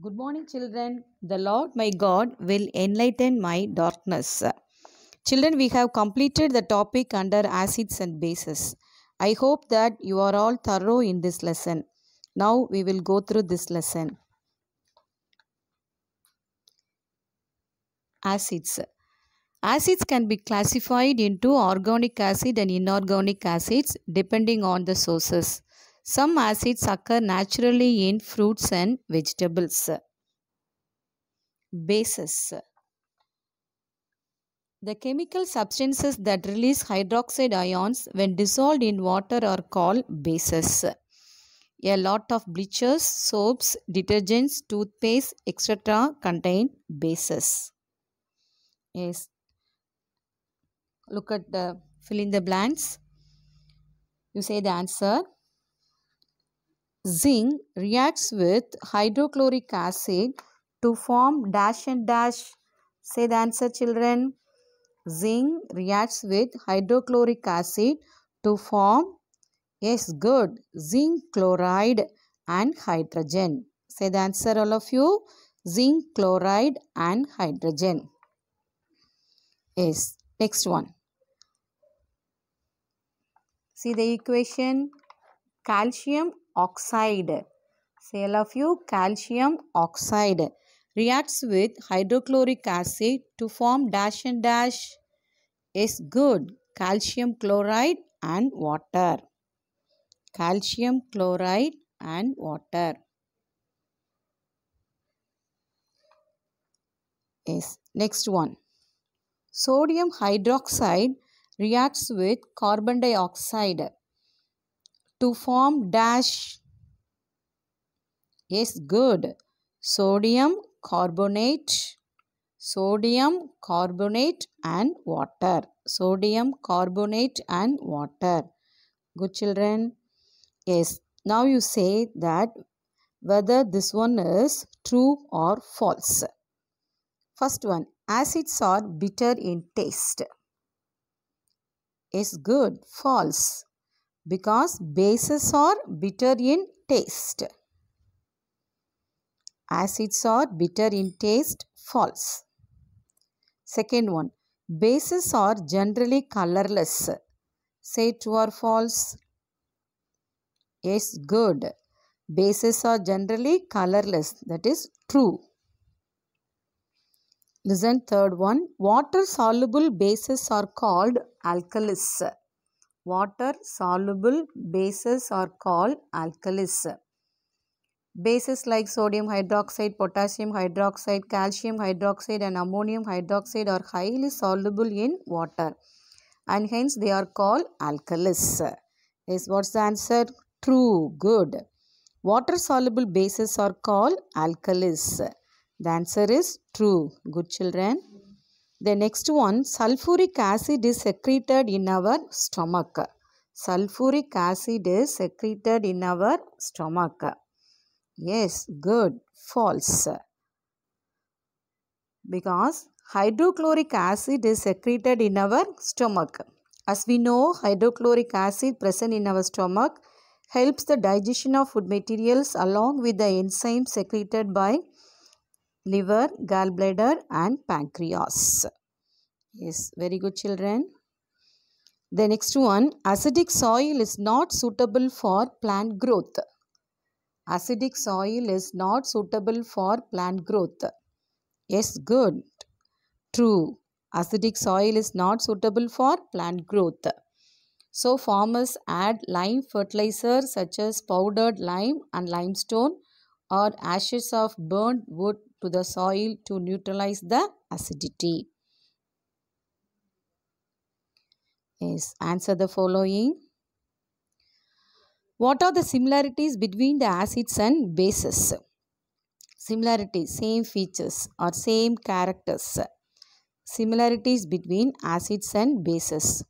Good morning, children. The Lord my God will enlighten my darkness. Children, we have completed the topic under acids and bases. I hope that you are all thorough in this lesson. Now we will go through this lesson. Acids. Acids can be classified into organic acid and inorganic acids depending on the sources. Some acids occur naturally in fruits and vegetables. Bases The chemical substances that release hydroxide ions when dissolved in water are called bases. A lot of bleachers, soaps, detergents, toothpaste, etc. contain bases. Yes. Look at the fill in the blanks. You say the answer. Zinc reacts with hydrochloric acid to form dash and dash. Say the answer children. Zinc reacts with hydrochloric acid to form, yes good, zinc chloride and hydrogen. Say the answer all of you. Zinc chloride and hydrogen. Yes, next one. See the equation calcium oxide. few. calcium oxide reacts with hydrochloric acid to form dash and dash is good calcium chloride and water. Calcium chloride and water. Yes, next one. Sodium hydroxide reacts with carbon dioxide to form dash is good. Sodium carbonate, sodium carbonate and water. Sodium carbonate and water. Good children? Yes. Now you say that whether this one is true or false. First one, acids are bitter in taste. Is good, false because bases are bitter in taste. Acids are bitter in taste, false. Second one, bases are generally colorless. Say true or false? Yes, good. Bases are generally colorless. That is true. Listen, third one. Water soluble bases are called alkalis. Water soluble bases are called alkalis. Bases like sodium hydroxide, potassium hydroxide, calcium hydroxide and ammonium hydroxide are highly soluble in water and hence they are called alkalis. Is what's the answer? True. Good. Water soluble bases are called alkalis. The answer is true. Good children. The next one, sulfuric acid is secreted in our stomach. Sulfuric acid is secreted in our stomach. Yes, good, false. Because hydrochloric acid is secreted in our stomach. As we know, hydrochloric acid present in our stomach helps the digestion of food materials along with the enzyme secreted by liver, gallbladder and pancreas. Yes, very good children. The next one, acidic soil is not suitable for plant growth. Acidic soil is not suitable for plant growth. Yes, good. True. Acidic soil is not suitable for plant growth. So, farmers add lime fertilizer such as powdered lime and limestone or ashes of burnt wood to the soil to neutralize the acidity. Yes, answer the following. What are the similarities between the acids and bases? Similarities, same features or same characters. Similarities between acids and bases.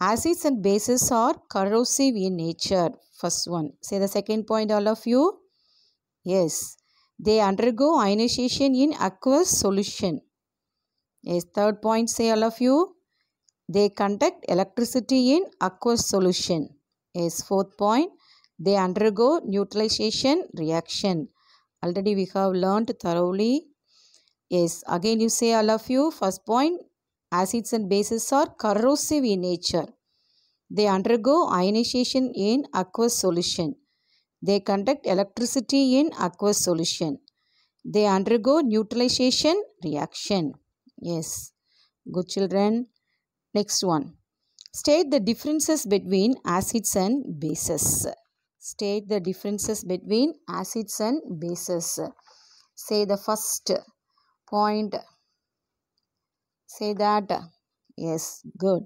Acids and bases are corrosive in nature. First one. Say the second point all of you. Yes. They undergo ionization in aqueous solution. Yes, third point say all of you. They conduct electricity in aqueous solution. Yes, fourth point. They undergo neutralization reaction. Already we have learned thoroughly. Yes, again you say all of you. First point, acids and bases are corrosive in nature. They undergo ionization in aqueous solution. They conduct electricity in aqueous solution. They undergo neutralization reaction. Yes, good children. Next one. State the differences between acids and bases. State the differences between acids and bases. Say the first point. Say that. Yes, good.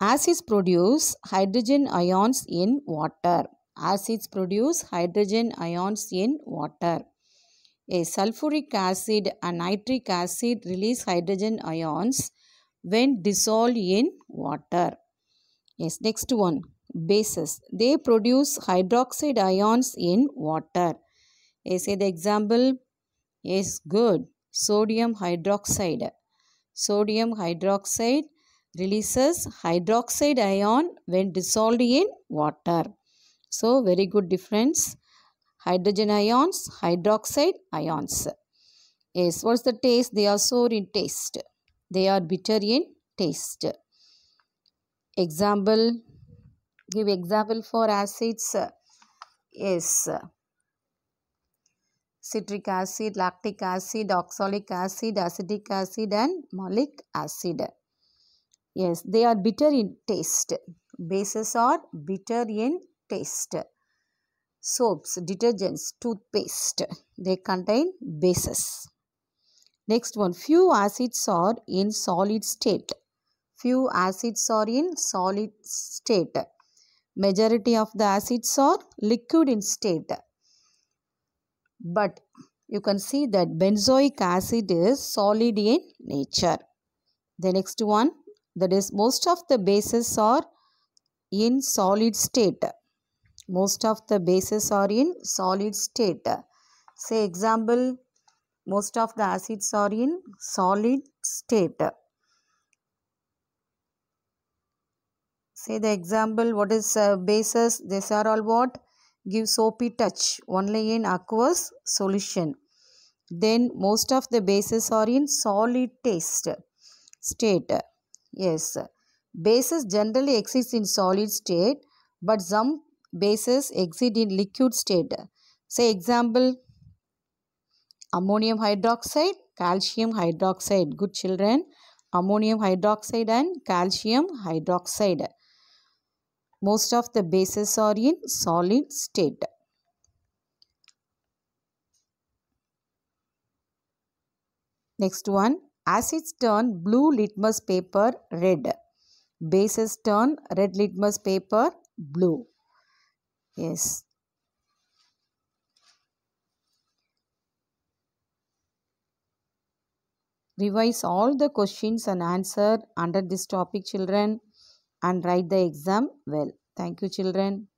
Acids produce hydrogen ions in water acids produce hydrogen ions in water. A sulfuric acid and nitric acid release hydrogen ions when dissolved in water. Yes, next one. Bases. They produce hydroxide ions in water. I say the example is good. Sodium hydroxide. Sodium hydroxide releases hydroxide ion when dissolved in water. So, very good difference. Hydrogen ions, hydroxide ions. Yes, what's the taste? They are sour in taste. They are bitter in taste. Example, give example for acids. Yes. Citric acid, lactic acid, oxalic acid, acetic acid and malic acid. Yes, they are bitter in taste. Bases are bitter in taste. Soaps, detergents, toothpaste, they contain bases. Next one, few acids are in solid state. Few acids are in solid state. Majority of the acids are liquid in state. But you can see that benzoic acid is solid in nature. The next one, that is most of the bases are in solid state most of the bases are in solid state say example most of the acids are in solid state say the example what is uh, bases these are all what give soapy touch only in aqueous solution then most of the bases are in solid taste state yes bases generally exist in solid state but some bases exit in liquid state. Say example, ammonium hydroxide, calcium hydroxide. Good children, ammonium hydroxide and calcium hydroxide. Most of the bases are in solid state. Next one, acids turn blue litmus paper red. Bases turn red litmus paper blue. Yes. Revise all the questions and answer under this topic children and write the exam well. Thank you children.